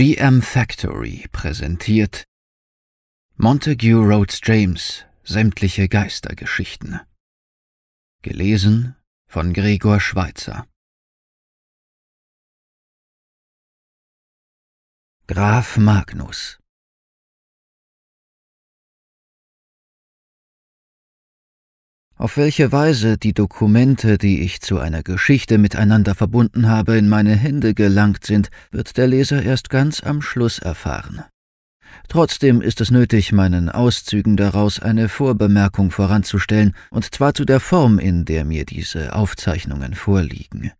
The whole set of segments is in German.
GM Factory präsentiert Montague Rhodes James Sämtliche Geistergeschichten. Gelesen von Gregor Schweitzer. Graf Magnus auf welche Weise die Dokumente, die ich zu einer Geschichte miteinander verbunden habe, in meine Hände gelangt sind, wird der Leser erst ganz am Schluss erfahren. Trotzdem ist es nötig, meinen Auszügen daraus eine Vorbemerkung voranzustellen, und zwar zu der Form, in der mir diese Aufzeichnungen vorliegen.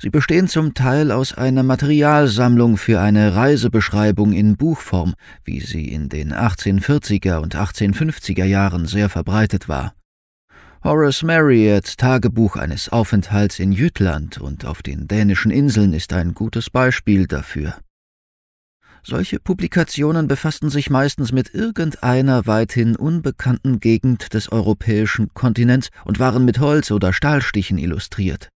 Sie bestehen zum Teil aus einer Materialsammlung für eine Reisebeschreibung in Buchform, wie sie in den 1840er und 1850er Jahren sehr verbreitet war. Horace Marriott's Tagebuch eines Aufenthalts in Jütland und auf den dänischen Inseln ist ein gutes Beispiel dafür. Solche Publikationen befassten sich meistens mit irgendeiner weithin unbekannten Gegend des europäischen Kontinents und waren mit Holz- oder Stahlstichen illustriert.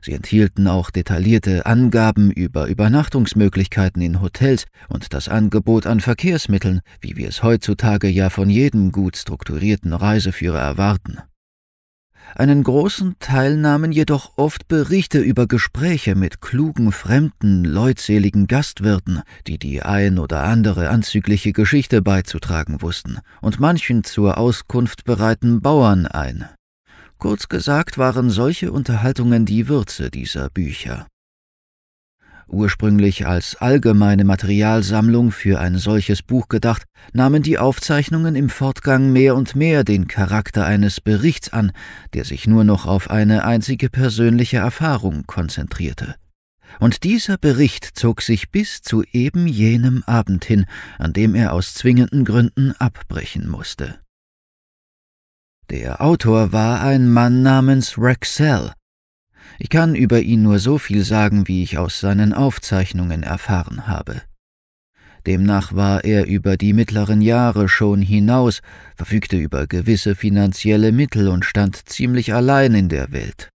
Sie enthielten auch detaillierte Angaben über Übernachtungsmöglichkeiten in Hotels und das Angebot an Verkehrsmitteln, wie wir es heutzutage ja von jedem gut strukturierten Reiseführer erwarten. Einen großen Teil nahmen jedoch oft Berichte über Gespräche mit klugen, fremden, leutseligen Gastwirten, die die ein oder andere anzügliche Geschichte beizutragen wussten, und manchen zur Auskunft bereiten Bauern ein. Kurz gesagt waren solche Unterhaltungen die Würze dieser Bücher. Ursprünglich als allgemeine Materialsammlung für ein solches Buch gedacht, nahmen die Aufzeichnungen im Fortgang mehr und mehr den Charakter eines Berichts an, der sich nur noch auf eine einzige persönliche Erfahrung konzentrierte. Und dieser Bericht zog sich bis zu eben jenem Abend hin, an dem er aus zwingenden Gründen abbrechen musste. Der Autor war ein Mann namens Rexell, ich kann über ihn nur so viel sagen, wie ich aus seinen Aufzeichnungen erfahren habe. Demnach war er über die mittleren Jahre schon hinaus, verfügte über gewisse finanzielle Mittel und stand ziemlich allein in der Welt.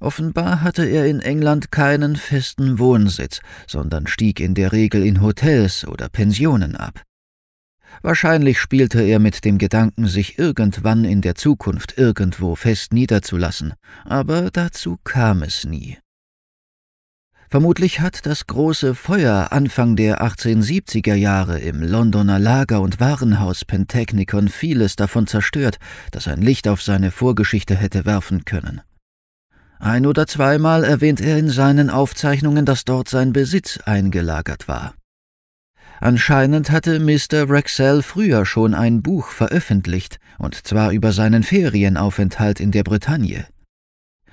Offenbar hatte er in England keinen festen Wohnsitz, sondern stieg in der Regel in Hotels oder Pensionen ab. Wahrscheinlich spielte er mit dem Gedanken, sich irgendwann in der Zukunft irgendwo fest niederzulassen, aber dazu kam es nie. Vermutlich hat das große Feuer Anfang der 1870er Jahre im Londoner Lager- und Warenhaus Pentechnicon vieles davon zerstört, das ein Licht auf seine Vorgeschichte hätte werfen können. Ein oder zweimal erwähnt er in seinen Aufzeichnungen, dass dort sein Besitz eingelagert war. Anscheinend hatte Mr. Wrexell früher schon ein Buch veröffentlicht, und zwar über seinen Ferienaufenthalt in der Bretagne.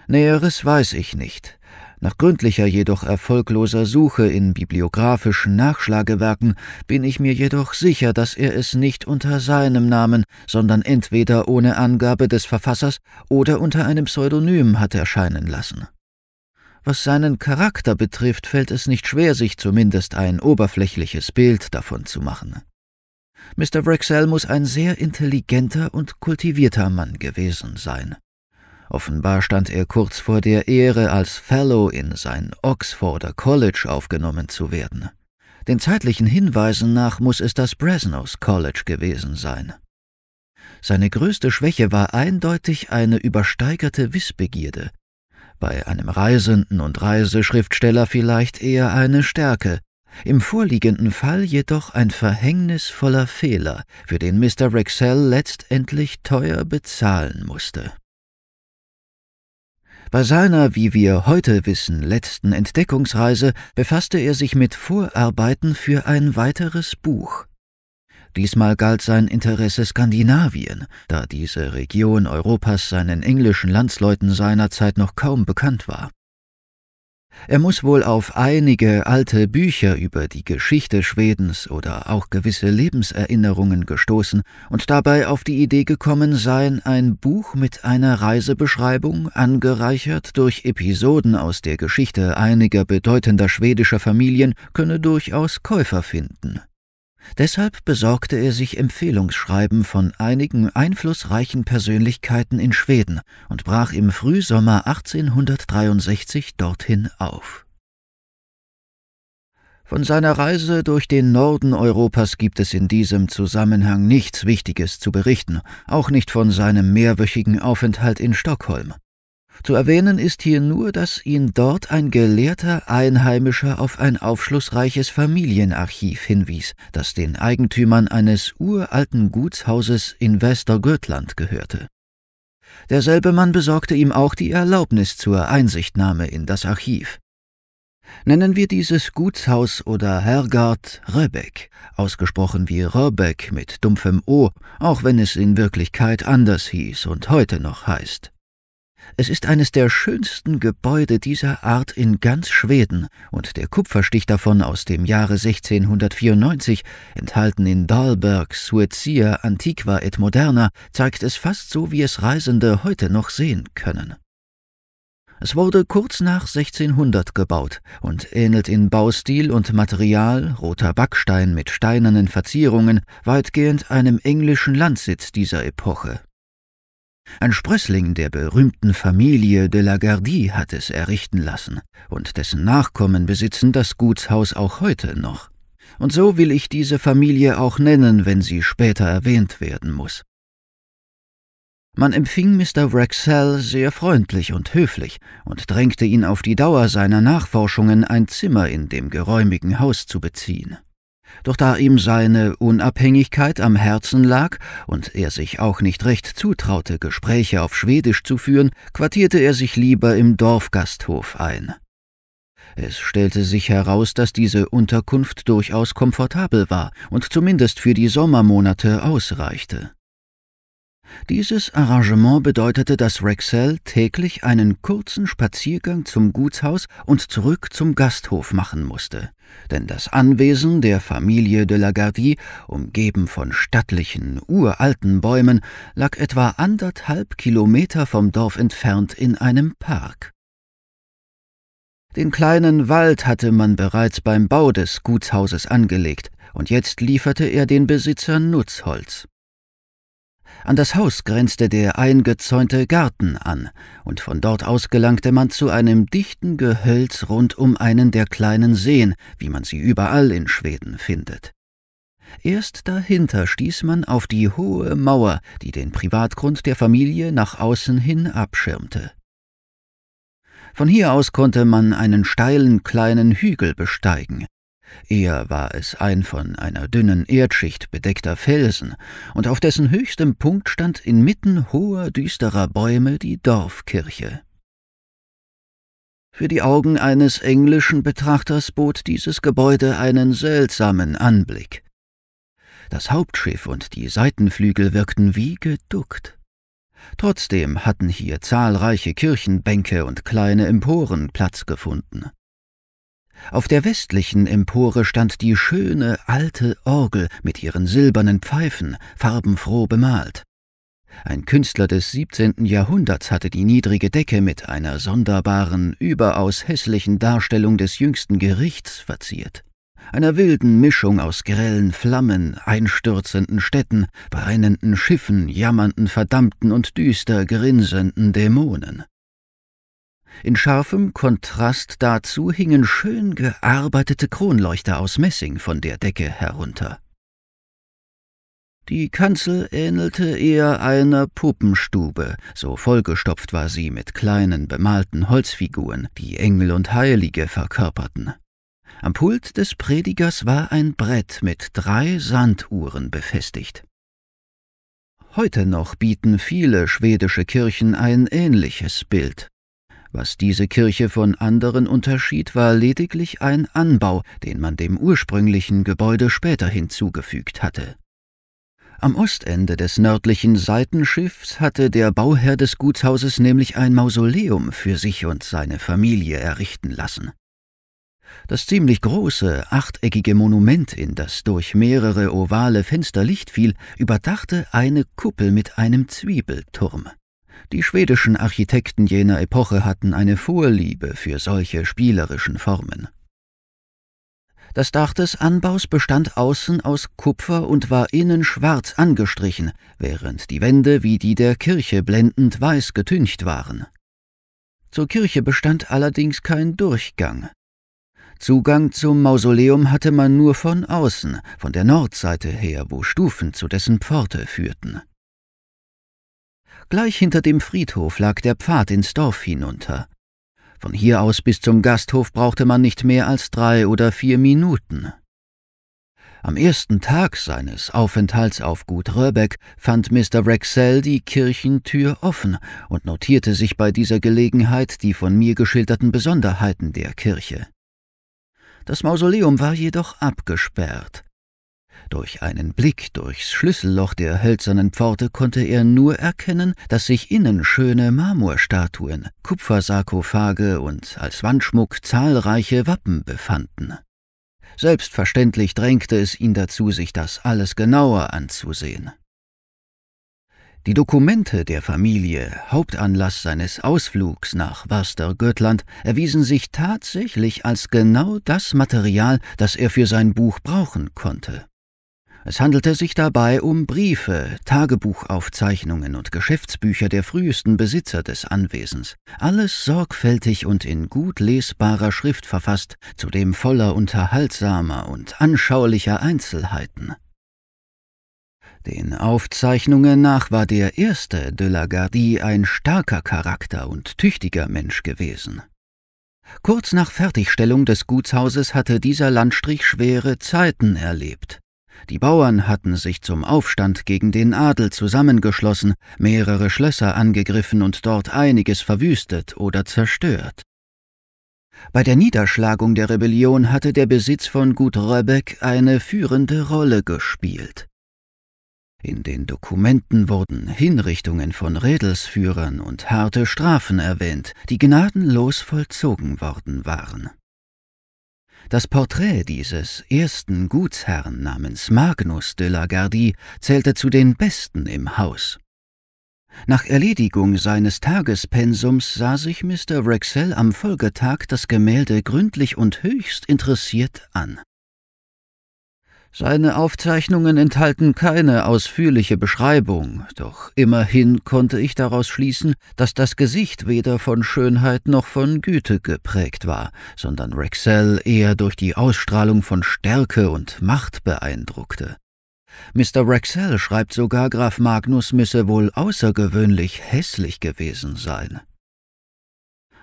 Näheres weiß ich nicht. Nach gründlicher, jedoch erfolgloser Suche in bibliografischen Nachschlagewerken bin ich mir jedoch sicher, dass er es nicht unter seinem Namen, sondern entweder ohne Angabe des Verfassers oder unter einem Pseudonym hat erscheinen lassen. Was seinen Charakter betrifft, fällt es nicht schwer, sich zumindest ein oberflächliches Bild davon zu machen. Mr. Wrexell muss ein sehr intelligenter und kultivierter Mann gewesen sein. Offenbar stand er kurz vor der Ehre, als Fellow in sein Oxforder College aufgenommen zu werden. Den zeitlichen Hinweisen nach muss es das Bresnos College gewesen sein. Seine größte Schwäche war eindeutig eine übersteigerte Wissbegierde, bei einem Reisenden und Reiseschriftsteller vielleicht eher eine Stärke, im vorliegenden Fall jedoch ein verhängnisvoller Fehler, für den Mr. Rexell letztendlich teuer bezahlen musste. Bei seiner, wie wir heute wissen, letzten Entdeckungsreise befasste er sich mit Vorarbeiten für ein weiteres Buch, Diesmal galt sein Interesse Skandinavien, da diese Region Europas seinen englischen Landsleuten seinerzeit noch kaum bekannt war. Er muss wohl auf einige alte Bücher über die Geschichte Schwedens oder auch gewisse Lebenserinnerungen gestoßen und dabei auf die Idee gekommen sein, ein Buch mit einer Reisebeschreibung, angereichert durch Episoden aus der Geschichte einiger bedeutender schwedischer Familien, könne durchaus Käufer finden. Deshalb besorgte er sich Empfehlungsschreiben von einigen einflussreichen Persönlichkeiten in Schweden und brach im Frühsommer 1863 dorthin auf. Von seiner Reise durch den Norden Europas gibt es in diesem Zusammenhang nichts Wichtiges zu berichten, auch nicht von seinem mehrwöchigen Aufenthalt in Stockholm. Zu erwähnen ist hier nur, dass ihn dort ein gelehrter Einheimischer auf ein aufschlussreiches Familienarchiv hinwies, das den Eigentümern eines uralten Gutshauses in Westergötland gehörte. Derselbe Mann besorgte ihm auch die Erlaubnis zur Einsichtnahme in das Archiv. Nennen wir dieses Gutshaus oder Hergard Röbeck, ausgesprochen wie Röbeck mit dumpfem O, auch wenn es in Wirklichkeit anders hieß und heute noch heißt. Es ist eines der schönsten Gebäude dieser Art in ganz Schweden und der Kupferstich davon aus dem Jahre 1694, enthalten in Dahlberg, Suecia, Antiqua et Moderna, zeigt es fast so, wie es Reisende heute noch sehen können. Es wurde kurz nach 1600 gebaut und ähnelt in Baustil und Material, roter Backstein mit steinernen Verzierungen, weitgehend einem englischen Landsitz dieser Epoche, ein Sprössling der berühmten Familie de la Gardie hat es errichten lassen, und dessen Nachkommen besitzen das Gutshaus auch heute noch. Und so will ich diese Familie auch nennen, wenn sie später erwähnt werden muss. Man empfing Mr. Wrexell sehr freundlich und höflich und drängte ihn auf die Dauer seiner Nachforschungen ein Zimmer in dem geräumigen Haus zu beziehen. Doch da ihm seine Unabhängigkeit am Herzen lag und er sich auch nicht recht zutraute, Gespräche auf Schwedisch zu führen, quartierte er sich lieber im Dorfgasthof ein. Es stellte sich heraus, dass diese Unterkunft durchaus komfortabel war und zumindest für die Sommermonate ausreichte. Dieses Arrangement bedeutete, dass Rexell täglich einen kurzen Spaziergang zum Gutshaus und zurück zum Gasthof machen musste, denn das Anwesen der Familie de la Gardie, umgeben von stattlichen, uralten Bäumen, lag etwa anderthalb Kilometer vom Dorf entfernt in einem Park. Den kleinen Wald hatte man bereits beim Bau des Gutshauses angelegt, und jetzt lieferte er den Besitzern Nutzholz. An das Haus grenzte der eingezäunte Garten an, und von dort aus gelangte man zu einem dichten Gehölz rund um einen der kleinen Seen, wie man sie überall in Schweden findet. Erst dahinter stieß man auf die hohe Mauer, die den Privatgrund der Familie nach außen hin abschirmte. Von hier aus konnte man einen steilen kleinen Hügel besteigen, Eher war es ein von einer dünnen Erdschicht bedeckter Felsen, und auf dessen höchstem Punkt stand inmitten hoher, düsterer Bäume die Dorfkirche. Für die Augen eines englischen Betrachters bot dieses Gebäude einen seltsamen Anblick. Das Hauptschiff und die Seitenflügel wirkten wie geduckt. Trotzdem hatten hier zahlreiche Kirchenbänke und kleine Emporen Platz gefunden. Auf der westlichen Empore stand die schöne alte Orgel mit ihren silbernen Pfeifen, farbenfroh bemalt. Ein Künstler des 17. Jahrhunderts hatte die niedrige Decke mit einer sonderbaren, überaus hässlichen Darstellung des jüngsten Gerichts verziert, einer wilden Mischung aus grellen Flammen, einstürzenden Städten, brennenden Schiffen, jammernden Verdammten und düster grinsenden Dämonen. In scharfem Kontrast dazu hingen schön gearbeitete Kronleuchter aus Messing von der Decke herunter. Die Kanzel ähnelte eher einer Puppenstube, so vollgestopft war sie mit kleinen bemalten Holzfiguren, die Engel und Heilige verkörperten. Am Pult des Predigers war ein Brett mit drei Sanduhren befestigt. Heute noch bieten viele schwedische Kirchen ein ähnliches Bild. Was diese Kirche von anderen unterschied, war lediglich ein Anbau, den man dem ursprünglichen Gebäude später hinzugefügt hatte. Am Ostende des nördlichen Seitenschiffs hatte der Bauherr des Gutshauses nämlich ein Mausoleum für sich und seine Familie errichten lassen. Das ziemlich große, achteckige Monument, in das durch mehrere ovale Fenster Licht fiel, überdachte eine Kuppel mit einem Zwiebelturm. Die schwedischen Architekten jener Epoche hatten eine Vorliebe für solche spielerischen Formen. Das Dach des Anbaus bestand außen aus Kupfer und war innen schwarz angestrichen, während die Wände wie die der Kirche blendend weiß getüncht waren. Zur Kirche bestand allerdings kein Durchgang. Zugang zum Mausoleum hatte man nur von außen, von der Nordseite her, wo Stufen zu dessen Pforte führten. Gleich hinter dem Friedhof lag der Pfad ins Dorf hinunter. Von hier aus bis zum Gasthof brauchte man nicht mehr als drei oder vier Minuten. Am ersten Tag seines Aufenthalts auf Gut Röbeck fand Mr. Rexell die Kirchentür offen und notierte sich bei dieser Gelegenheit die von mir geschilderten Besonderheiten der Kirche. Das Mausoleum war jedoch abgesperrt, durch einen Blick durchs Schlüsselloch der hölzernen Pforte konnte er nur erkennen, dass sich innen schöne Marmorstatuen, Kupfersarkophage und als Wandschmuck zahlreiche Wappen befanden. Selbstverständlich drängte es ihn dazu, sich das alles genauer anzusehen. Die Dokumente der Familie, Hauptanlass seines Ausflugs nach Warstergötland, erwiesen sich tatsächlich als genau das Material, das er für sein Buch brauchen konnte. Es handelte sich dabei um Briefe, Tagebuchaufzeichnungen und Geschäftsbücher der frühesten Besitzer des Anwesens, alles sorgfältig und in gut lesbarer Schrift verfasst, zudem voller unterhaltsamer und anschaulicher Einzelheiten. Den Aufzeichnungen nach war der erste de la Gardie ein starker Charakter und tüchtiger Mensch gewesen. Kurz nach Fertigstellung des Gutshauses hatte dieser Landstrich schwere Zeiten erlebt. Die Bauern hatten sich zum Aufstand gegen den Adel zusammengeschlossen, mehrere Schlösser angegriffen und dort einiges verwüstet oder zerstört. Bei der Niederschlagung der Rebellion hatte der Besitz von Gut Röbeck eine führende Rolle gespielt. In den Dokumenten wurden Hinrichtungen von Redelsführern und harte Strafen erwähnt, die gnadenlos vollzogen worden waren. Das Porträt dieses ersten Gutsherrn namens Magnus de la Gardie zählte zu den besten im Haus. Nach Erledigung seines Tagespensums sah sich Mr. Rexell am Folgetag das Gemälde gründlich und höchst interessiert an. Seine Aufzeichnungen enthalten keine ausführliche Beschreibung, doch immerhin konnte ich daraus schließen, dass das Gesicht weder von Schönheit noch von Güte geprägt war, sondern Rexell eher durch die Ausstrahlung von Stärke und Macht beeindruckte. Mr. Rexell schreibt sogar, Graf Magnus müsse wohl außergewöhnlich hässlich gewesen sein.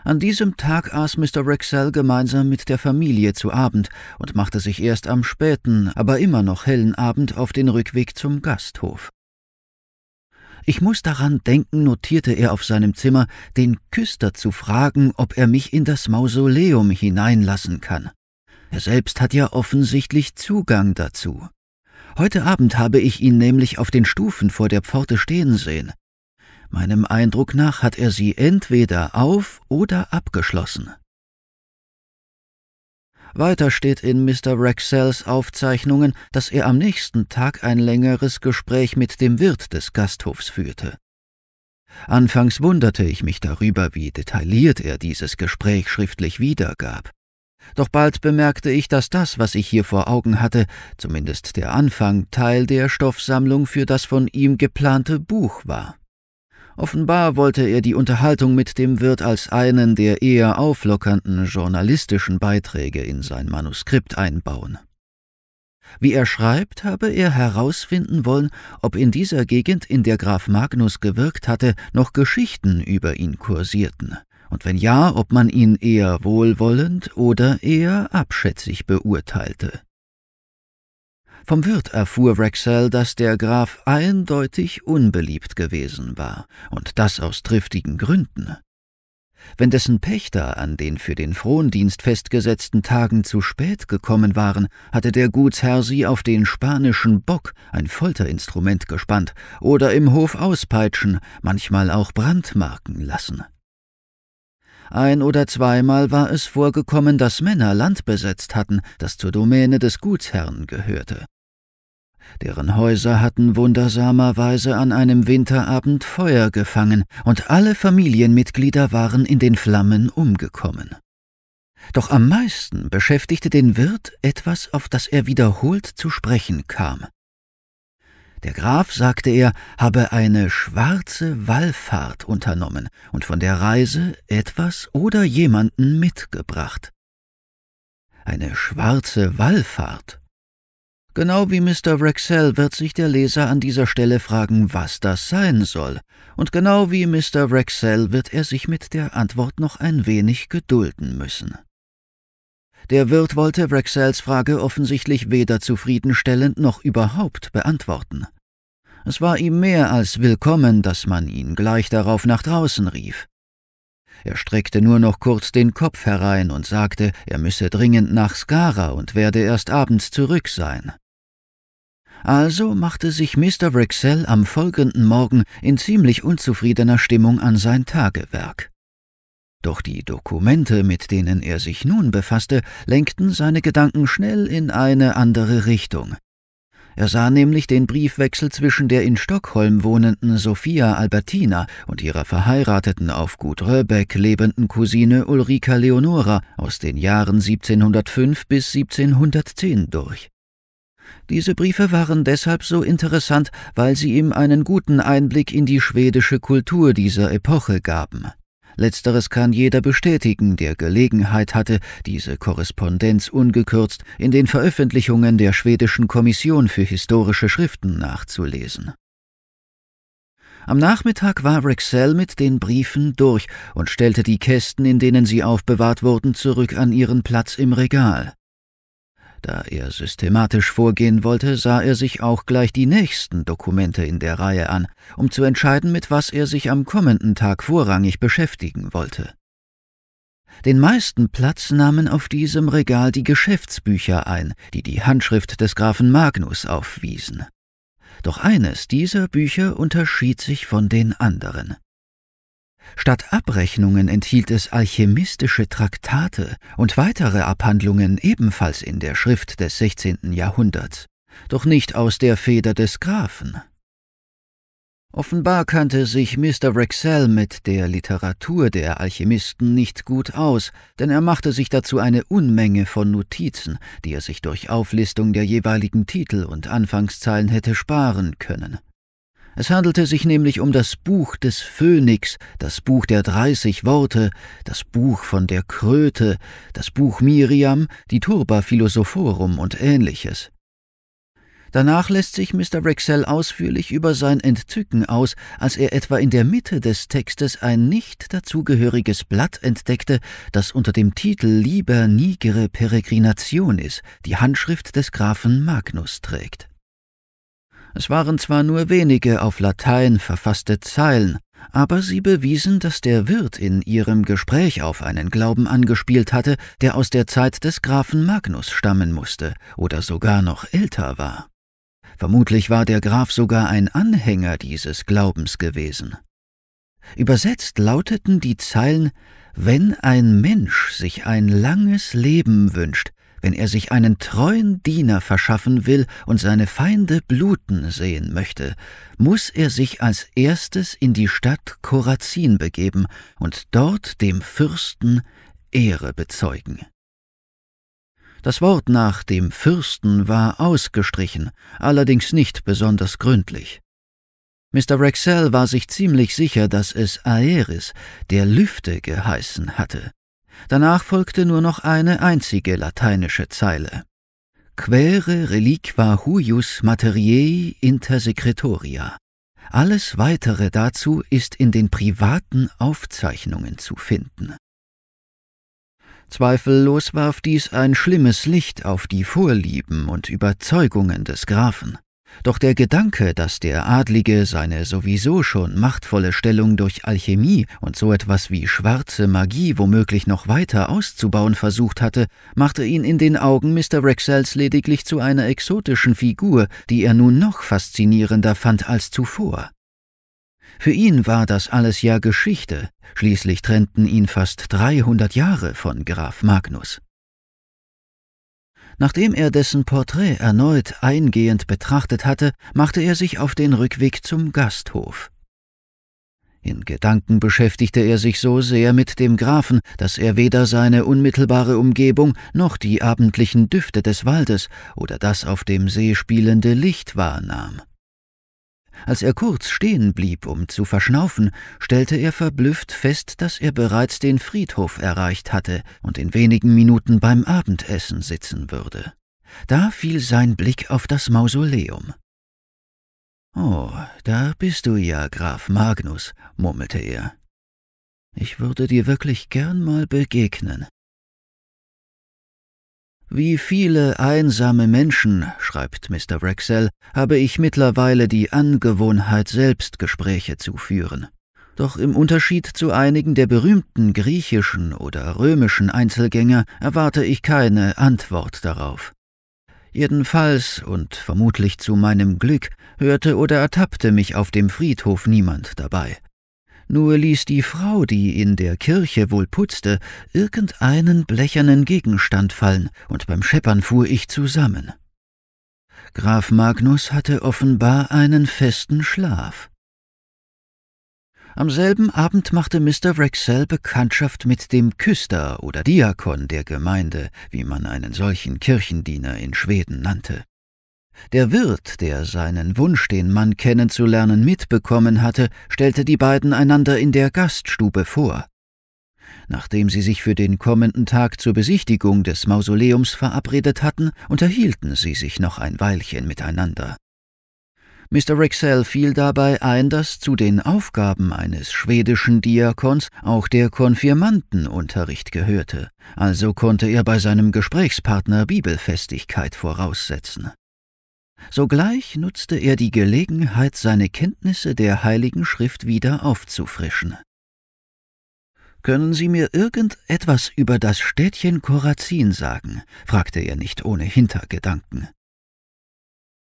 An diesem Tag aß Mr. Rexell gemeinsam mit der Familie zu Abend und machte sich erst am späten, aber immer noch hellen Abend auf den Rückweg zum Gasthof. Ich muss daran denken, notierte er auf seinem Zimmer, den Küster zu fragen, ob er mich in das Mausoleum hineinlassen kann. Er selbst hat ja offensichtlich Zugang dazu. Heute Abend habe ich ihn nämlich auf den Stufen vor der Pforte stehen sehen. Meinem Eindruck nach hat er sie entweder auf oder abgeschlossen. Weiter steht in Mr. Rexells Aufzeichnungen, dass er am nächsten Tag ein längeres Gespräch mit dem Wirt des Gasthofs führte. Anfangs wunderte ich mich darüber, wie detailliert er dieses Gespräch schriftlich wiedergab. Doch bald bemerkte ich, dass das, was ich hier vor Augen hatte, zumindest der Anfang, Teil der Stoffsammlung für das von ihm geplante Buch war. Offenbar wollte er die Unterhaltung mit dem Wirt als einen der eher auflockernden journalistischen Beiträge in sein Manuskript einbauen. Wie er schreibt, habe er herausfinden wollen, ob in dieser Gegend, in der Graf Magnus gewirkt hatte, noch Geschichten über ihn kursierten, und wenn ja, ob man ihn eher wohlwollend oder eher abschätzig beurteilte. Vom Wirt erfuhr Rexall, dass der Graf eindeutig unbeliebt gewesen war, und das aus triftigen Gründen. Wenn dessen Pächter an den für den Frondienst festgesetzten Tagen zu spät gekommen waren, hatte der Gutsherr sie auf den spanischen Bock, ein Folterinstrument, gespannt oder im Hof auspeitschen, manchmal auch brandmarken lassen. Ein oder zweimal war es vorgekommen, dass Männer Land besetzt hatten, das zur Domäne des Gutsherrn gehörte. Deren Häuser hatten wundersamerweise an einem Winterabend Feuer gefangen, und alle Familienmitglieder waren in den Flammen umgekommen. Doch am meisten beschäftigte den Wirt etwas, auf das er wiederholt zu sprechen kam. Der Graf, sagte er, habe eine schwarze Wallfahrt unternommen und von der Reise etwas oder jemanden mitgebracht. Eine schwarze Wallfahrt Genau wie Mr. Wrexell wird sich der Leser an dieser Stelle fragen, was das sein soll, und genau wie Mr. Wrexell wird er sich mit der Antwort noch ein wenig gedulden müssen. Der Wirt wollte Wrexells Frage offensichtlich weder zufriedenstellend noch überhaupt beantworten. Es war ihm mehr als willkommen, dass man ihn gleich darauf nach draußen rief. Er streckte nur noch kurz den Kopf herein und sagte, er müsse dringend nach Skara und werde erst abends zurück sein. Also machte sich Mr. Brixell am folgenden Morgen in ziemlich unzufriedener Stimmung an sein Tagewerk. Doch die Dokumente, mit denen er sich nun befasste, lenkten seine Gedanken schnell in eine andere Richtung. Er sah nämlich den Briefwechsel zwischen der in Stockholm wohnenden Sophia Albertina und ihrer verheirateten auf Gut Röbeck lebenden Cousine Ulrika Leonora aus den Jahren 1705 bis 1710 durch. Diese Briefe waren deshalb so interessant, weil sie ihm einen guten Einblick in die schwedische Kultur dieser Epoche gaben. Letzteres kann jeder bestätigen, der Gelegenheit hatte, diese Korrespondenz ungekürzt in den Veröffentlichungen der schwedischen Kommission für historische Schriften nachzulesen. Am Nachmittag war Rexell mit den Briefen durch und stellte die Kästen, in denen sie aufbewahrt wurden, zurück an ihren Platz im Regal. Da er systematisch vorgehen wollte, sah er sich auch gleich die nächsten Dokumente in der Reihe an, um zu entscheiden, mit was er sich am kommenden Tag vorrangig beschäftigen wollte. Den meisten Platz nahmen auf diesem Regal die Geschäftsbücher ein, die die Handschrift des Grafen Magnus aufwiesen. Doch eines dieser Bücher unterschied sich von den anderen. Statt Abrechnungen enthielt es alchemistische Traktate und weitere Abhandlungen ebenfalls in der Schrift des 16. Jahrhunderts, doch nicht aus der Feder des Grafen. Offenbar kannte sich Mr. Rexell mit der Literatur der Alchemisten nicht gut aus, denn er machte sich dazu eine Unmenge von Notizen, die er sich durch Auflistung der jeweiligen Titel und Anfangszeilen hätte sparen können. Es handelte sich nämlich um das Buch des Phönix, das Buch der dreißig Worte, das Buch von der Kröte, das Buch Miriam, die Turba Philosophorum und ähnliches. Danach lässt sich Mr. Rexell ausführlich über sein Entzücken aus, als er etwa in der Mitte des Textes ein nicht dazugehöriges Blatt entdeckte, das unter dem Titel Liber Nigere Peregrinationis die Handschrift des Grafen Magnus trägt. Es waren zwar nur wenige auf Latein verfasste Zeilen, aber sie bewiesen, dass der Wirt in ihrem Gespräch auf einen Glauben angespielt hatte, der aus der Zeit des Grafen Magnus stammen musste oder sogar noch älter war. Vermutlich war der Graf sogar ein Anhänger dieses Glaubens gewesen. Übersetzt lauteten die Zeilen Wenn ein Mensch sich ein langes Leben wünscht, wenn er sich einen treuen Diener verschaffen will und seine Feinde bluten sehen möchte, muß er sich als erstes in die Stadt Korazin begeben und dort dem Fürsten Ehre bezeugen. Das Wort nach dem Fürsten war ausgestrichen, allerdings nicht besonders gründlich. Mr. Rexell war sich ziemlich sicher, dass es Aeris, der Lüfte, geheißen hatte. Danach folgte nur noch eine einzige lateinische Zeile. Quere reliqua huius materiei inter secretoria. Alles weitere dazu ist in den privaten Aufzeichnungen zu finden. Zweifellos warf dies ein schlimmes Licht auf die Vorlieben und Überzeugungen des Grafen. Doch der Gedanke, dass der Adlige seine sowieso schon machtvolle Stellung durch Alchemie und so etwas wie schwarze Magie womöglich noch weiter auszubauen versucht hatte, machte ihn in den Augen Mr. Rexels lediglich zu einer exotischen Figur, die er nun noch faszinierender fand als zuvor. Für ihn war das alles ja Geschichte, schließlich trennten ihn fast 300 Jahre von Graf Magnus. Nachdem er dessen Porträt erneut eingehend betrachtet hatte, machte er sich auf den Rückweg zum Gasthof. In Gedanken beschäftigte er sich so sehr mit dem Grafen, dass er weder seine unmittelbare Umgebung noch die abendlichen Düfte des Waldes oder das auf dem See spielende Licht wahrnahm. Als er kurz stehen blieb, um zu verschnaufen, stellte er verblüfft fest, dass er bereits den Friedhof erreicht hatte und in wenigen Minuten beim Abendessen sitzen würde. Da fiel sein Blick auf das Mausoleum. Oh, da bist du ja, Graf Magnus, murmelte er. Ich würde dir wirklich gern mal begegnen. Wie viele einsame Menschen, schreibt Mr. Wrexell, habe ich mittlerweile die Angewohnheit, selbst Gespräche zu führen. Doch im Unterschied zu einigen der berühmten griechischen oder römischen Einzelgänger erwarte ich keine Antwort darauf. Jedenfalls und vermutlich zu meinem Glück hörte oder ertappte mich auf dem Friedhof niemand dabei nur ließ die Frau, die in der Kirche wohl putzte, irgendeinen blechernen Gegenstand fallen, und beim Scheppern fuhr ich zusammen. Graf Magnus hatte offenbar einen festen Schlaf. Am selben Abend machte Mr. Wrexell Bekanntschaft mit dem Küster oder Diakon der Gemeinde, wie man einen solchen Kirchendiener in Schweden nannte. Der Wirt, der seinen Wunsch, den Mann kennenzulernen, mitbekommen hatte, stellte die beiden einander in der Gaststube vor. Nachdem sie sich für den kommenden Tag zur Besichtigung des Mausoleums verabredet hatten, unterhielten sie sich noch ein Weilchen miteinander. Mr. Rexell fiel dabei ein, dass zu den Aufgaben eines schwedischen Diakons auch der Konfirmandenunterricht gehörte, also konnte er bei seinem Gesprächspartner Bibelfestigkeit voraussetzen. Sogleich nutzte er die Gelegenheit, seine Kenntnisse der Heiligen Schrift wieder aufzufrischen. Können Sie mir irgend etwas über das Städtchen Korazin sagen? fragte er nicht ohne Hintergedanken.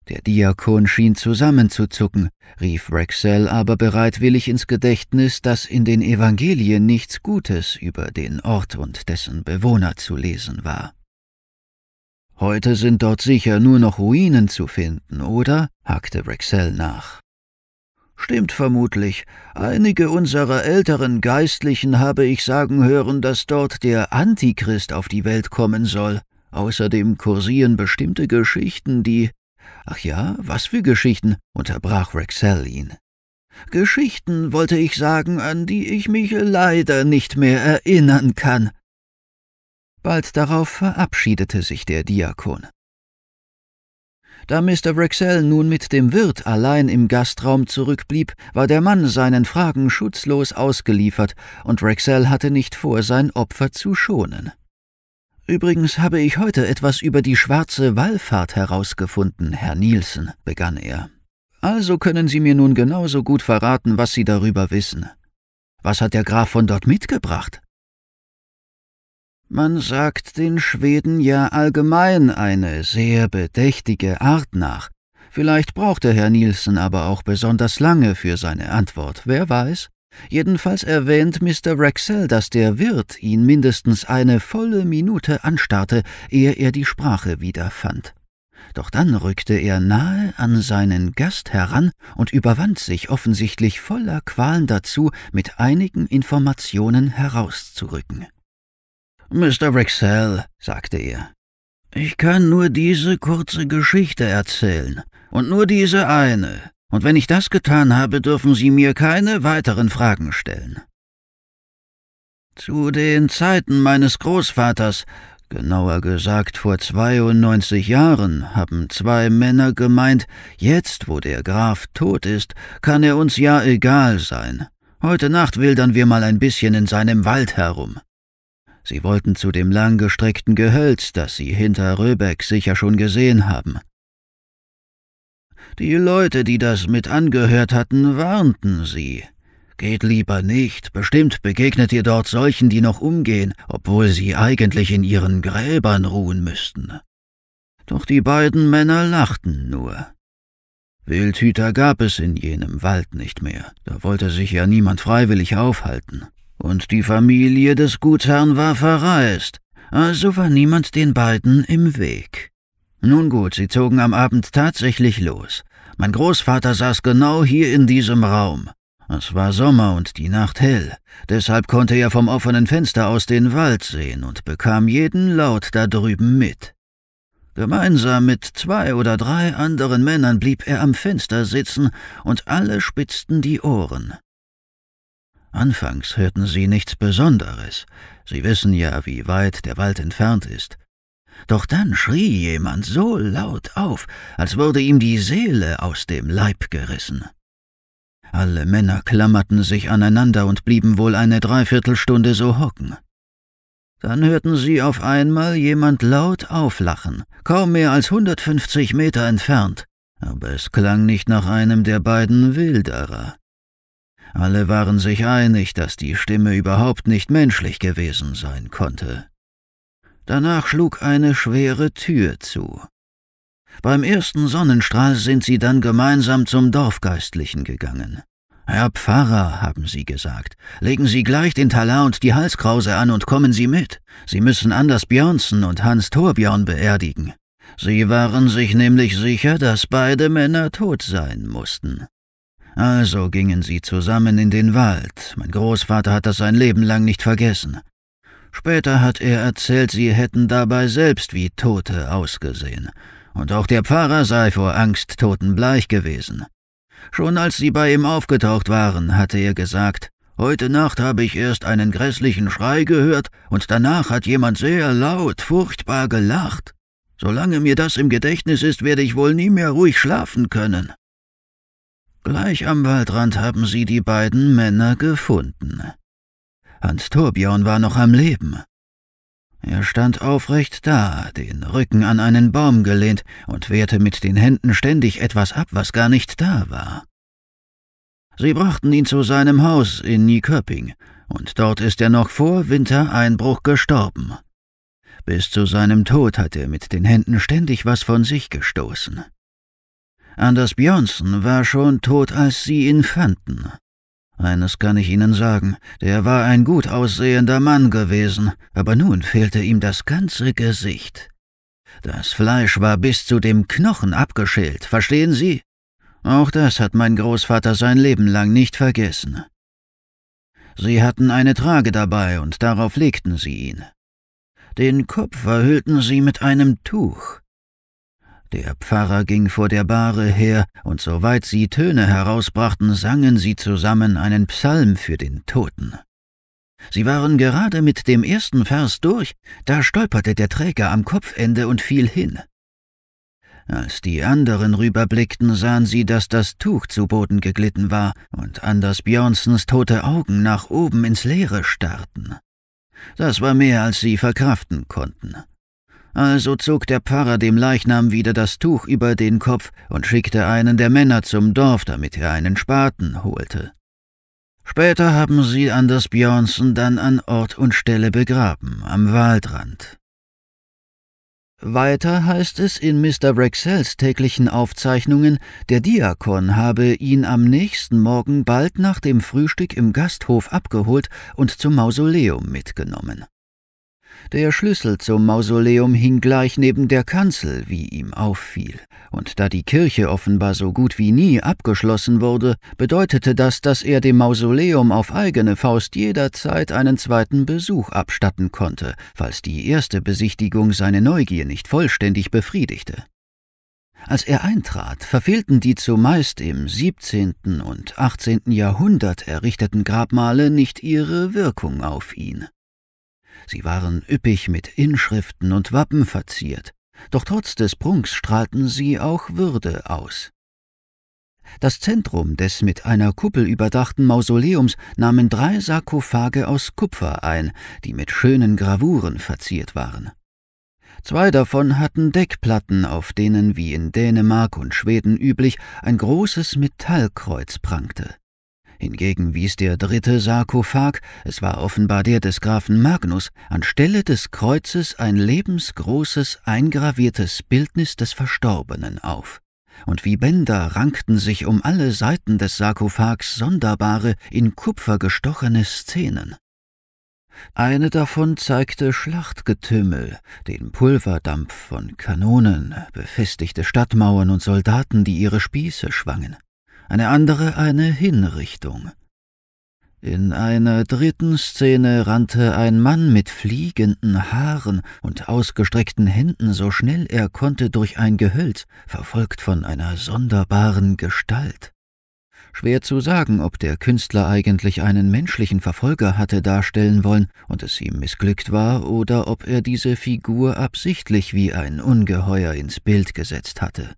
Der Diakon schien zusammenzuzucken, rief Rexel aber bereitwillig ins Gedächtnis, dass in den Evangelien nichts Gutes über den Ort und dessen Bewohner zu lesen war. Heute sind dort sicher nur noch Ruinen zu finden, oder? hackte Rexell nach. Stimmt vermutlich. Einige unserer älteren Geistlichen habe ich sagen hören, dass dort der Antichrist auf die Welt kommen soll. Außerdem kursieren bestimmte Geschichten, die. Ach ja, was für Geschichten? unterbrach Rexell ihn. Geschichten, wollte ich sagen, an die ich mich leider nicht mehr erinnern kann. Bald darauf verabschiedete sich der Diakon. Da Mr. Wrexell nun mit dem Wirt allein im Gastraum zurückblieb, war der Mann seinen Fragen schutzlos ausgeliefert, und Wrexell hatte nicht vor, sein Opfer zu schonen. Übrigens habe ich heute etwas über die schwarze Wallfahrt herausgefunden, Herr Nielsen, begann er. Also können Sie mir nun genauso gut verraten, was Sie darüber wissen. Was hat der Graf von dort mitgebracht? Man sagt den Schweden ja allgemein eine sehr bedächtige Art nach. Vielleicht brauchte Herr Nielsen aber auch besonders lange für seine Antwort, wer weiß. Jedenfalls erwähnt Mr. Rexell, dass der Wirt ihn mindestens eine volle Minute anstarrte, ehe er die Sprache wiederfand. Doch dann rückte er nahe an seinen Gast heran und überwand sich offensichtlich voller Qualen dazu, mit einigen Informationen herauszurücken. Mr. Brixell, sagte er, ich kann nur diese kurze Geschichte erzählen und nur diese eine, und wenn ich das getan habe, dürfen Sie mir keine weiteren Fragen stellen. Zu den Zeiten meines Großvaters, genauer gesagt vor 92 Jahren, haben zwei Männer gemeint, jetzt, wo der Graf tot ist, kann er uns ja egal sein. Heute Nacht wildern wir mal ein bisschen in seinem Wald herum. Sie wollten zu dem langgestreckten Gehölz, das sie hinter Röbeck sicher schon gesehen haben. Die Leute, die das mit angehört hatten, warnten sie. Geht lieber nicht, bestimmt begegnet ihr dort solchen, die noch umgehen, obwohl sie eigentlich in ihren Gräbern ruhen müssten. Doch die beiden Männer lachten nur. Wildhüter gab es in jenem Wald nicht mehr, da wollte sich ja niemand freiwillig aufhalten und die Familie des Gutsherrn war verreist, also war niemand den beiden im Weg. Nun gut, sie zogen am Abend tatsächlich los. Mein Großvater saß genau hier in diesem Raum. Es war Sommer und die Nacht hell, deshalb konnte er vom offenen Fenster aus den Wald sehen und bekam jeden Laut da drüben mit. Gemeinsam mit zwei oder drei anderen Männern blieb er am Fenster sitzen, und alle spitzten die Ohren. Anfangs hörten sie nichts Besonderes, sie wissen ja, wie weit der Wald entfernt ist. Doch dann schrie jemand so laut auf, als würde ihm die Seele aus dem Leib gerissen. Alle Männer klammerten sich aneinander und blieben wohl eine Dreiviertelstunde so hocken. Dann hörten sie auf einmal jemand laut auflachen, kaum mehr als 150 Meter entfernt, aber es klang nicht nach einem der beiden Wilderer. Alle waren sich einig, dass die Stimme überhaupt nicht menschlich gewesen sein konnte. Danach schlug eine schwere Tür zu. Beim ersten Sonnenstrahl sind sie dann gemeinsam zum Dorfgeistlichen gegangen. Herr Pfarrer, haben sie gesagt, legen Sie gleich den Talar und die Halskrause an und kommen Sie mit. Sie müssen Anders Björnsen und Hans Thorbjörn beerdigen. Sie waren sich nämlich sicher, dass beide Männer tot sein mussten. Also gingen sie zusammen in den Wald. Mein Großvater hat das sein Leben lang nicht vergessen. Später hat er erzählt, sie hätten dabei selbst wie Tote ausgesehen. Und auch der Pfarrer sei vor Angst totenbleich gewesen. Schon als sie bei ihm aufgetaucht waren, hatte er gesagt, Heute Nacht habe ich erst einen grässlichen Schrei gehört, und danach hat jemand sehr laut, furchtbar gelacht. Solange mir das im Gedächtnis ist, werde ich wohl nie mehr ruhig schlafen können. Gleich am Waldrand haben sie die beiden Männer gefunden. Hans Torbjörn war noch am Leben. Er stand aufrecht da, den Rücken an einen Baum gelehnt und wehrte mit den Händen ständig etwas ab, was gar nicht da war. Sie brachten ihn zu seinem Haus in Nieköping, und dort ist er noch vor Wintereinbruch gestorben. Bis zu seinem Tod hat er mit den Händen ständig was von sich gestoßen. Anders Björnsen war schon tot, als sie ihn fanden. Eines kann ich Ihnen sagen, der war ein gut aussehender Mann gewesen, aber nun fehlte ihm das ganze Gesicht. Das Fleisch war bis zu dem Knochen abgeschält, verstehen Sie? Auch das hat mein Großvater sein Leben lang nicht vergessen. Sie hatten eine Trage dabei und darauf legten sie ihn. Den Kopf verhüllten sie mit einem Tuch. Der Pfarrer ging vor der Bahre her, und soweit sie Töne herausbrachten, sangen sie zusammen einen Psalm für den Toten. Sie waren gerade mit dem ersten Vers durch, da stolperte der Träger am Kopfende und fiel hin. Als die anderen rüberblickten, sahen sie, dass das Tuch zu Boden geglitten war und Anders Björnsens tote Augen nach oben ins Leere starrten. Das war mehr, als sie verkraften konnten. Also zog der Pfarrer dem Leichnam wieder das Tuch über den Kopf und schickte einen der Männer zum Dorf, damit er einen Spaten holte. Später haben sie Anders Björnsen dann an Ort und Stelle begraben, am Waldrand. Weiter heißt es in Mr. Rexels täglichen Aufzeichnungen, der Diakon habe ihn am nächsten Morgen bald nach dem Frühstück im Gasthof abgeholt und zum Mausoleum mitgenommen. Der Schlüssel zum Mausoleum hing gleich neben der Kanzel, wie ihm auffiel, und da die Kirche offenbar so gut wie nie abgeschlossen wurde, bedeutete das, dass er dem Mausoleum auf eigene Faust jederzeit einen zweiten Besuch abstatten konnte, falls die erste Besichtigung seine Neugier nicht vollständig befriedigte. Als er eintrat, verfehlten die zumeist im 17. und 18. Jahrhundert errichteten Grabmale nicht ihre Wirkung auf ihn. Sie waren üppig mit Inschriften und Wappen verziert, doch trotz des Prunks strahlten sie auch Würde aus. Das Zentrum des mit einer Kuppel überdachten Mausoleums nahmen drei Sarkophage aus Kupfer ein, die mit schönen Gravuren verziert waren. Zwei davon hatten Deckplatten, auf denen wie in Dänemark und Schweden üblich ein großes Metallkreuz prangte. Hingegen wies der dritte Sarkophag, es war offenbar der des Grafen Magnus, anstelle des Kreuzes ein lebensgroßes, eingraviertes Bildnis des Verstorbenen auf. Und wie Bänder rankten sich um alle Seiten des Sarkophags sonderbare, in Kupfer gestochene Szenen. Eine davon zeigte Schlachtgetümmel, den Pulverdampf von Kanonen, befestigte Stadtmauern und Soldaten, die ihre Spieße schwangen eine andere eine Hinrichtung. In einer dritten Szene rannte ein Mann mit fliegenden Haaren und ausgestreckten Händen so schnell er konnte durch ein Gehölz, verfolgt von einer sonderbaren Gestalt. Schwer zu sagen, ob der Künstler eigentlich einen menschlichen Verfolger hatte darstellen wollen und es ihm missglückt war, oder ob er diese Figur absichtlich wie ein Ungeheuer ins Bild gesetzt hatte.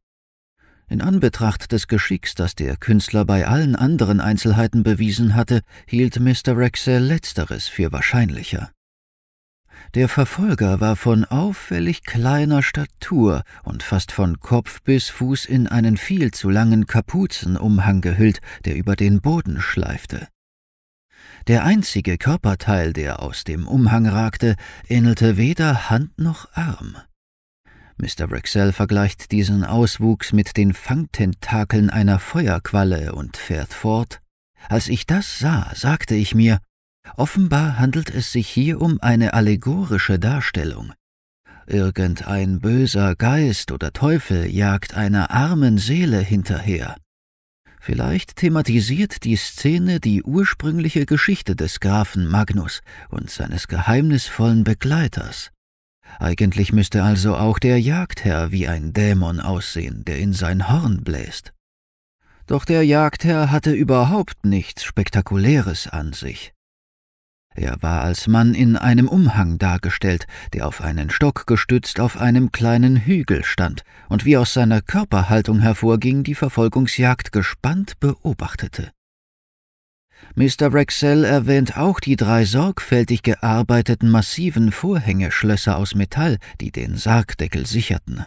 In Anbetracht des Geschicks, das der Künstler bei allen anderen Einzelheiten bewiesen hatte, hielt Mr. Rexel letzteres für wahrscheinlicher. Der Verfolger war von auffällig kleiner Statur und fast von Kopf bis Fuß in einen viel zu langen Kapuzenumhang gehüllt, der über den Boden schleifte. Der einzige Körperteil, der aus dem Umhang ragte, ähnelte weder Hand noch Arm. Mr. Brexell vergleicht diesen Auswuchs mit den Fangtentakeln einer Feuerqualle und fährt fort. Als ich das sah, sagte ich mir, offenbar handelt es sich hier um eine allegorische Darstellung. Irgendein böser Geist oder Teufel jagt einer armen Seele hinterher. Vielleicht thematisiert die Szene die ursprüngliche Geschichte des Grafen Magnus und seines geheimnisvollen Begleiters. Eigentlich müsste also auch der Jagdherr wie ein Dämon aussehen, der in sein Horn bläst. Doch der Jagdherr hatte überhaupt nichts Spektakuläres an sich. Er war als Mann in einem Umhang dargestellt, der auf einen Stock gestützt auf einem kleinen Hügel stand und wie aus seiner Körperhaltung hervorging, die Verfolgungsjagd gespannt beobachtete. Mr. Rexell erwähnt auch die drei sorgfältig gearbeiteten massiven Vorhängeschlösser aus Metall, die den Sargdeckel sicherten.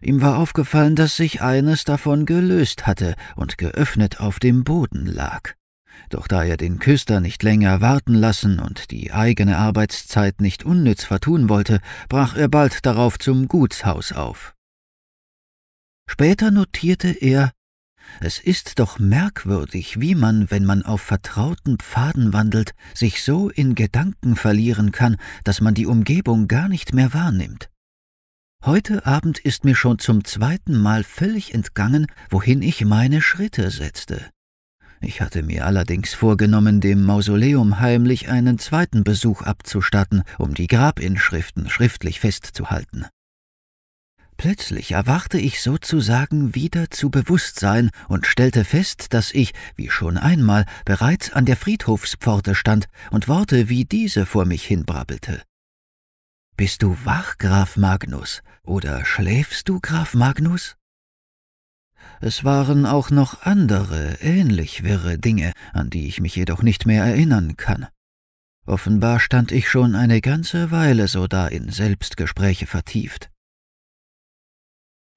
Ihm war aufgefallen, dass sich eines davon gelöst hatte und geöffnet auf dem Boden lag. Doch da er den Küster nicht länger warten lassen und die eigene Arbeitszeit nicht unnütz vertun wollte, brach er bald darauf zum Gutshaus auf. Später notierte er, es ist doch merkwürdig, wie man, wenn man auf vertrauten Pfaden wandelt, sich so in Gedanken verlieren kann, dass man die Umgebung gar nicht mehr wahrnimmt. Heute Abend ist mir schon zum zweiten Mal völlig entgangen, wohin ich meine Schritte setzte. Ich hatte mir allerdings vorgenommen, dem Mausoleum heimlich einen zweiten Besuch abzustatten, um die Grabinschriften schriftlich festzuhalten. Plötzlich erwachte ich sozusagen wieder zu Bewusstsein und stellte fest, dass ich, wie schon einmal, bereits an der Friedhofspforte stand und Worte wie diese vor mich hinbrabbelte. Bist du wach, Graf Magnus, oder schläfst du, Graf Magnus? Es waren auch noch andere, ähnlich wirre Dinge, an die ich mich jedoch nicht mehr erinnern kann. Offenbar stand ich schon eine ganze Weile so da in Selbstgespräche vertieft.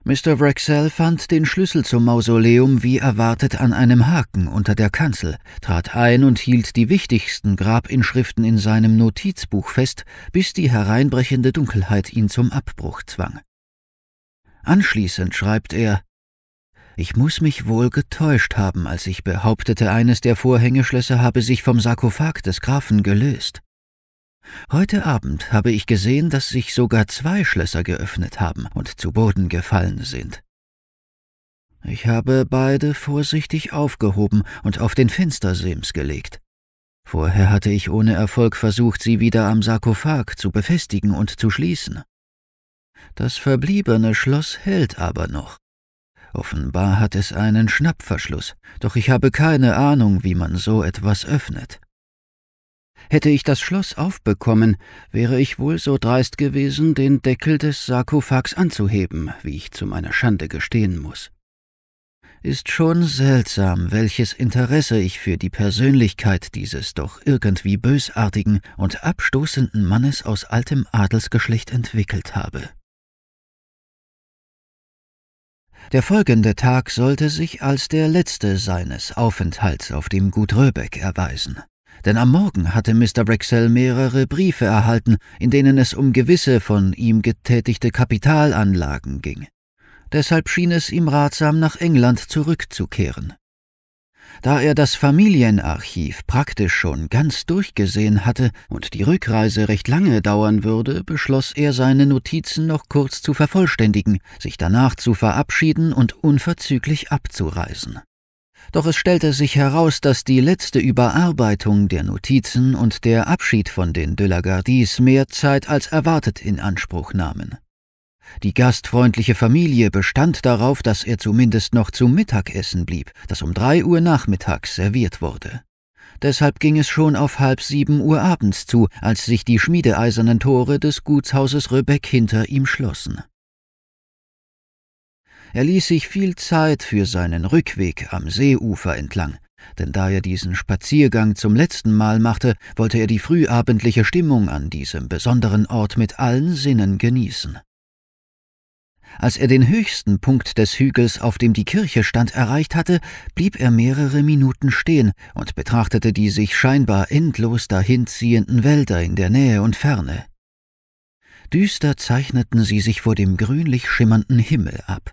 Mr. Wrexell fand den Schlüssel zum Mausoleum wie erwartet an einem Haken unter der Kanzel, trat ein und hielt die wichtigsten Grabinschriften in seinem Notizbuch fest, bis die hereinbrechende Dunkelheit ihn zum Abbruch zwang. Anschließend schreibt er Ich muß mich wohl getäuscht haben, als ich behauptete, eines der Vorhängeschlösser habe sich vom Sarkophag des Grafen gelöst. Heute Abend habe ich gesehen, dass sich sogar zwei Schlösser geöffnet haben und zu Boden gefallen sind. Ich habe beide vorsichtig aufgehoben und auf den Fenstersims gelegt. Vorher hatte ich ohne Erfolg versucht, sie wieder am Sarkophag zu befestigen und zu schließen. Das verbliebene Schloss hält aber noch. Offenbar hat es einen Schnappverschluss, doch ich habe keine Ahnung, wie man so etwas öffnet. Hätte ich das Schloss aufbekommen, wäre ich wohl so dreist gewesen, den Deckel des Sarkophags anzuheben, wie ich zu meiner Schande gestehen muß. Ist schon seltsam, welches Interesse ich für die Persönlichkeit dieses doch irgendwie bösartigen und abstoßenden Mannes aus altem Adelsgeschlecht entwickelt habe. Der folgende Tag sollte sich als der letzte seines Aufenthalts auf dem Gut Röbeck erweisen denn am Morgen hatte Mr. Brexell mehrere Briefe erhalten, in denen es um gewisse von ihm getätigte Kapitalanlagen ging. Deshalb schien es ihm ratsam, nach England zurückzukehren. Da er das Familienarchiv praktisch schon ganz durchgesehen hatte und die Rückreise recht lange dauern würde, beschloss er, seine Notizen noch kurz zu vervollständigen, sich danach zu verabschieden und unverzüglich abzureisen doch es stellte sich heraus, dass die letzte Überarbeitung der Notizen und der Abschied von den de la Gardis mehr Zeit als erwartet in Anspruch nahmen. Die gastfreundliche Familie bestand darauf, dass er zumindest noch zum Mittagessen blieb, das um drei Uhr nachmittags serviert wurde. Deshalb ging es schon auf halb sieben Uhr abends zu, als sich die schmiedeeisernen Tore des Gutshauses Röbeck hinter ihm schlossen. Er ließ sich viel Zeit für seinen Rückweg am Seeufer entlang, denn da er diesen Spaziergang zum letzten Mal machte, wollte er die frühabendliche Stimmung an diesem besonderen Ort mit allen Sinnen genießen. Als er den höchsten Punkt des Hügels, auf dem die Kirche stand, erreicht hatte, blieb er mehrere Minuten stehen und betrachtete die sich scheinbar endlos dahinziehenden Wälder in der Nähe und Ferne. Düster zeichneten sie sich vor dem grünlich schimmernden Himmel ab.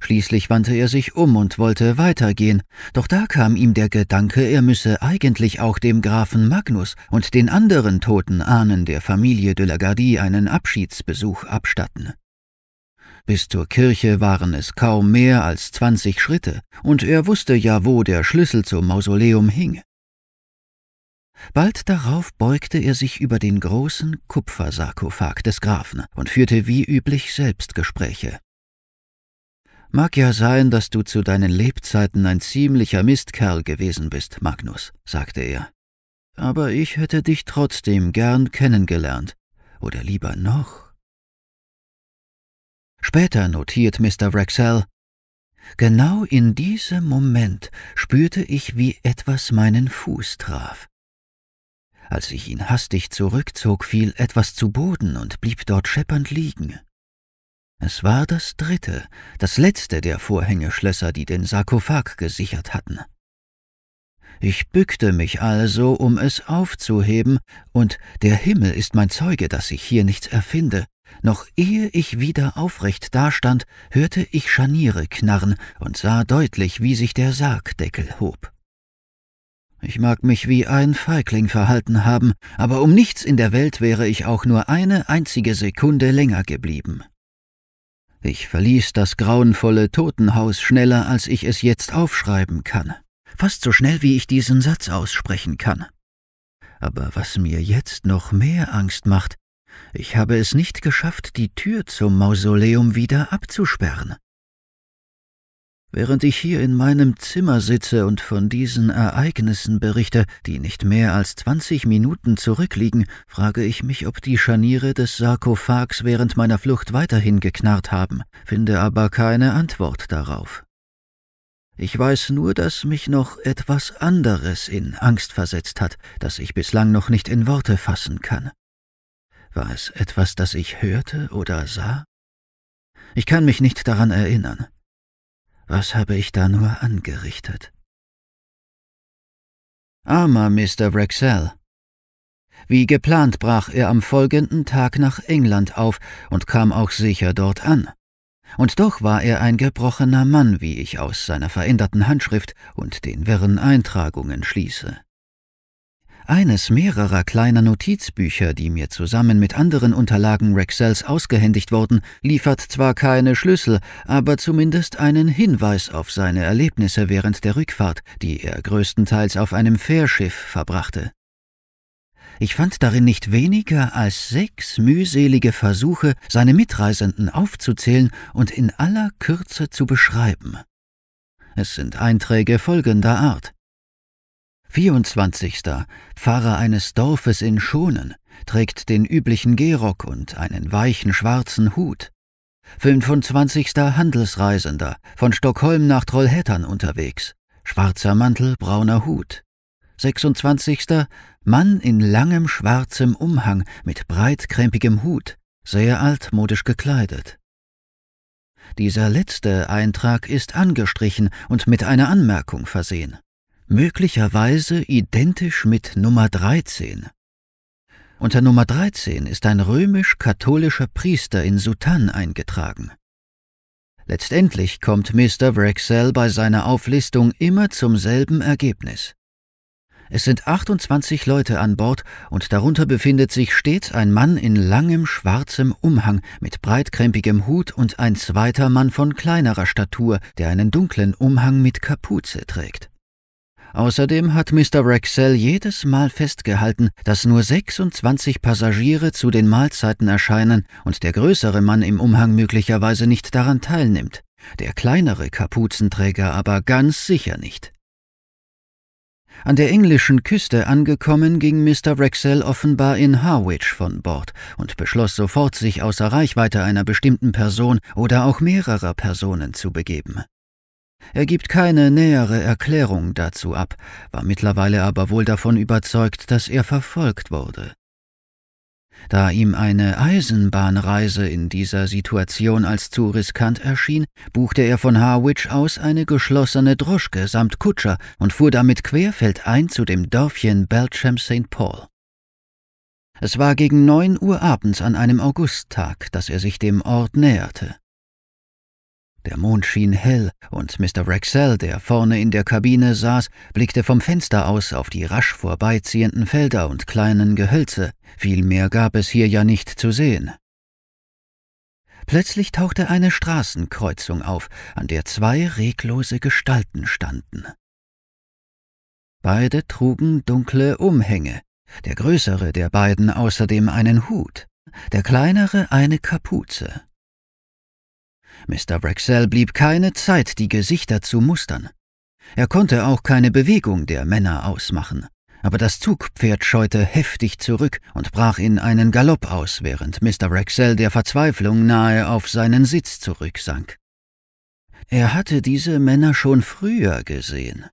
Schließlich wandte er sich um und wollte weitergehen, doch da kam ihm der Gedanke, er müsse eigentlich auch dem Grafen Magnus und den anderen toten Ahnen der Familie de la Gardie einen Abschiedsbesuch abstatten. Bis zur Kirche waren es kaum mehr als zwanzig Schritte, und er wusste ja, wo der Schlüssel zum Mausoleum hing. Bald darauf beugte er sich über den großen Kupfersarkophag des Grafen und führte wie üblich Selbstgespräche. Mag ja sein, dass du zu deinen Lebzeiten ein ziemlicher Mistkerl gewesen bist, Magnus, sagte er. Aber ich hätte dich trotzdem gern kennengelernt, oder lieber noch. Später notiert Mr. Wrexell, Genau in diesem Moment spürte ich, wie etwas meinen Fuß traf. Als ich ihn hastig zurückzog, fiel etwas zu Boden und blieb dort scheppernd liegen. Es war das dritte, das letzte der Vorhängeschlösser, die den Sarkophag gesichert hatten. Ich bückte mich also, um es aufzuheben, und der Himmel ist mein Zeuge, dass ich hier nichts erfinde. Noch ehe ich wieder aufrecht dastand, hörte ich Scharniere knarren und sah deutlich, wie sich der Sargdeckel hob. Ich mag mich wie ein Feigling verhalten haben, aber um nichts in der Welt wäre ich auch nur eine einzige Sekunde länger geblieben. Ich verließ das grauenvolle Totenhaus schneller, als ich es jetzt aufschreiben kann, fast so schnell, wie ich diesen Satz aussprechen kann. Aber was mir jetzt noch mehr Angst macht, ich habe es nicht geschafft, die Tür zum Mausoleum wieder abzusperren. Während ich hier in meinem Zimmer sitze und von diesen Ereignissen berichte, die nicht mehr als 20 Minuten zurückliegen, frage ich mich, ob die Scharniere des Sarkophags während meiner Flucht weiterhin geknarrt haben, finde aber keine Antwort darauf. Ich weiß nur, dass mich noch etwas anderes in Angst versetzt hat, das ich bislang noch nicht in Worte fassen kann. War es etwas, das ich hörte oder sah? Ich kann mich nicht daran erinnern. Was habe ich da nur angerichtet? Armer Mr. Wrexell. Wie geplant brach er am folgenden Tag nach England auf und kam auch sicher dort an. Und doch war er ein gebrochener Mann, wie ich aus seiner veränderten Handschrift und den wirren Eintragungen schließe. Eines mehrerer kleiner Notizbücher, die mir zusammen mit anderen Unterlagen Rexels ausgehändigt wurden, liefert zwar keine Schlüssel, aber zumindest einen Hinweis auf seine Erlebnisse während der Rückfahrt, die er größtenteils auf einem Fährschiff verbrachte. Ich fand darin nicht weniger als sechs mühselige Versuche, seine Mitreisenden aufzuzählen und in aller Kürze zu beschreiben. Es sind Einträge folgender Art. 24. Pfarrer eines Dorfes in Schonen, trägt den üblichen Gehrock und einen weichen schwarzen Hut. 25. Handelsreisender, von Stockholm nach Trollhättern unterwegs, schwarzer Mantel, brauner Hut. 26. Mann in langem schwarzem Umhang mit breitkrempigem Hut, sehr altmodisch gekleidet. Dieser letzte Eintrag ist angestrichen und mit einer Anmerkung versehen möglicherweise identisch mit Nummer 13. Unter Nummer 13 ist ein römisch-katholischer Priester in Sutan eingetragen. Letztendlich kommt Mr. Wrexell bei seiner Auflistung immer zum selben Ergebnis. Es sind 28 Leute an Bord und darunter befindet sich stets ein Mann in langem schwarzem Umhang mit breitkrempigem Hut und ein zweiter Mann von kleinerer Statur, der einen dunklen Umhang mit Kapuze trägt. Außerdem hat Mr. Rexell jedes Mal festgehalten, dass nur 26 Passagiere zu den Mahlzeiten erscheinen und der größere Mann im Umhang möglicherweise nicht daran teilnimmt, der kleinere Kapuzenträger aber ganz sicher nicht. An der englischen Küste angekommen, ging Mr. Rexell offenbar in Harwich von Bord und beschloss sofort, sich außer Reichweite einer bestimmten Person oder auch mehrerer Personen zu begeben. Er gibt keine nähere Erklärung dazu ab, war mittlerweile aber wohl davon überzeugt, dass er verfolgt wurde. Da ihm eine Eisenbahnreise in dieser Situation als zu riskant erschien, buchte er von Harwich aus eine geschlossene Droschke samt Kutscher und fuhr damit querfeldein zu dem Dörfchen Belcham St. Paul. Es war gegen neun Uhr abends an einem Augusttag, dass er sich dem Ort näherte. Der Mond schien hell, und Mr. Rexell, der vorne in der Kabine saß, blickte vom Fenster aus auf die rasch vorbeiziehenden Felder und kleinen Gehölze, viel mehr gab es hier ja nicht zu sehen. Plötzlich tauchte eine Straßenkreuzung auf, an der zwei reglose Gestalten standen. Beide trugen dunkle Umhänge, der größere der beiden außerdem einen Hut, der kleinere eine Kapuze. Mr. Wrexell blieb keine Zeit, die Gesichter zu mustern. Er konnte auch keine Bewegung der Männer ausmachen, aber das Zugpferd scheute heftig zurück und brach in einen Galopp aus, während Mr. Wrexell der Verzweiflung nahe auf seinen Sitz zurücksank. Er hatte diese Männer schon früher gesehen.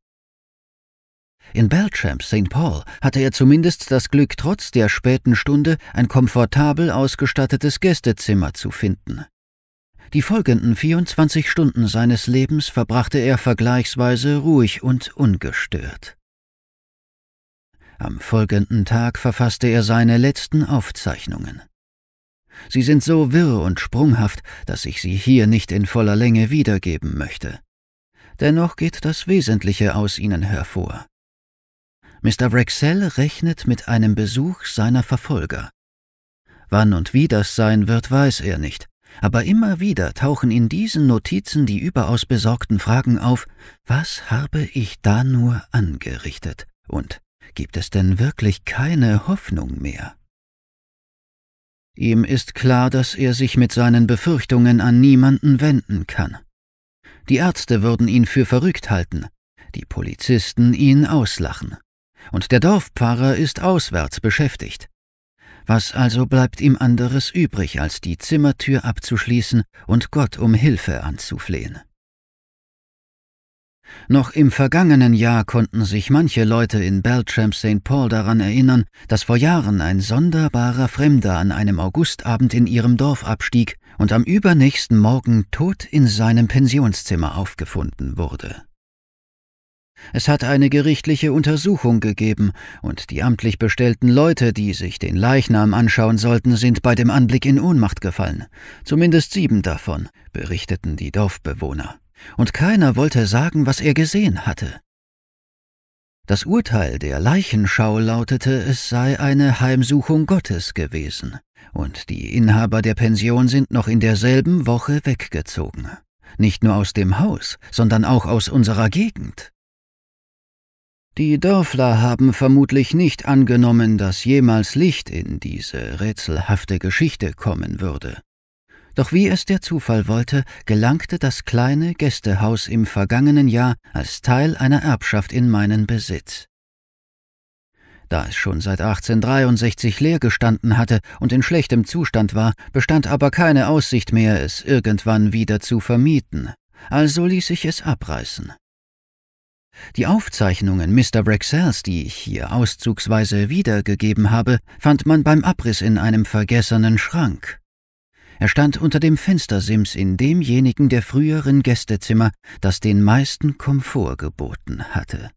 In Beltram, St. Paul, hatte er zumindest das Glück, trotz der späten Stunde ein komfortabel ausgestattetes Gästezimmer zu finden. Die folgenden 24 Stunden seines Lebens verbrachte er vergleichsweise ruhig und ungestört. Am folgenden Tag verfasste er seine letzten Aufzeichnungen. Sie sind so wirr und sprunghaft, dass ich sie hier nicht in voller Länge wiedergeben möchte. Dennoch geht das Wesentliche aus ihnen hervor. Mr. Rexell rechnet mit einem Besuch seiner Verfolger. Wann und wie das sein wird, weiß er nicht aber immer wieder tauchen in diesen Notizen die überaus besorgten Fragen auf, was habe ich da nur angerichtet und gibt es denn wirklich keine Hoffnung mehr? Ihm ist klar, dass er sich mit seinen Befürchtungen an niemanden wenden kann. Die Ärzte würden ihn für verrückt halten, die Polizisten ihn auslachen, und der Dorfpfarrer ist auswärts beschäftigt. Was also bleibt ihm anderes übrig, als die Zimmertür abzuschließen und Gott um Hilfe anzuflehen? Noch im vergangenen Jahr konnten sich manche Leute in Beltram St. Paul daran erinnern, dass vor Jahren ein sonderbarer Fremder an einem Augustabend in ihrem Dorf abstieg und am übernächsten Morgen tot in seinem Pensionszimmer aufgefunden wurde. Es hat eine gerichtliche Untersuchung gegeben, und die amtlich bestellten Leute, die sich den Leichnam anschauen sollten, sind bei dem Anblick in Ohnmacht gefallen. Zumindest sieben davon, berichteten die Dorfbewohner. Und keiner wollte sagen, was er gesehen hatte. Das Urteil der Leichenschau lautete, es sei eine Heimsuchung Gottes gewesen, und die Inhaber der Pension sind noch in derselben Woche weggezogen. Nicht nur aus dem Haus, sondern auch aus unserer Gegend. Die Dörfler haben vermutlich nicht angenommen, dass jemals Licht in diese rätselhafte Geschichte kommen würde. Doch wie es der Zufall wollte, gelangte das kleine Gästehaus im vergangenen Jahr als Teil einer Erbschaft in meinen Besitz. Da es schon seit 1863 leer gestanden hatte und in schlechtem Zustand war, bestand aber keine Aussicht mehr, es irgendwann wieder zu vermieten. Also ließ ich es abreißen. Die Aufzeichnungen Mr. Brexels, die ich hier auszugsweise wiedergegeben habe, fand man beim Abriss in einem vergessenen Schrank. Er stand unter dem Fenstersims in demjenigen der früheren Gästezimmer, das den meisten Komfort geboten hatte.